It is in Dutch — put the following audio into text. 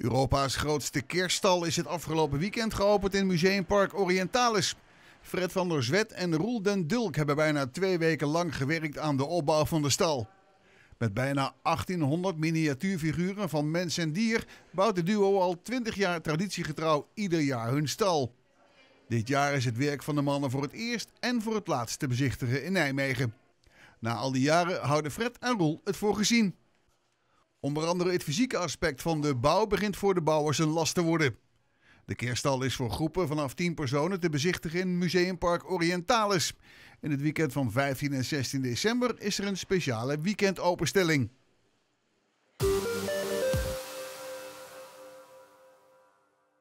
Europa's grootste kerststal is het afgelopen weekend geopend in Museumpark Orientalis. Fred van der Zwet en Roel den Dulk hebben bijna twee weken lang gewerkt aan de opbouw van de stal. Met bijna 1800 miniatuurfiguren van mens en dier bouwt de duo al 20 jaar traditiegetrouw ieder jaar hun stal. Dit jaar is het werk van de mannen voor het eerst en voor het laatst te bezichtigen in Nijmegen. Na al die jaren houden Fred en Roel het voor gezien. Onder andere het fysieke aspect van de bouw begint voor de bouwers een last te worden. De kerststal is voor groepen vanaf 10 personen te bezichtigen in Museumpark Orientalis. In het weekend van 15 en 16 december is er een speciale weekendopenstelling.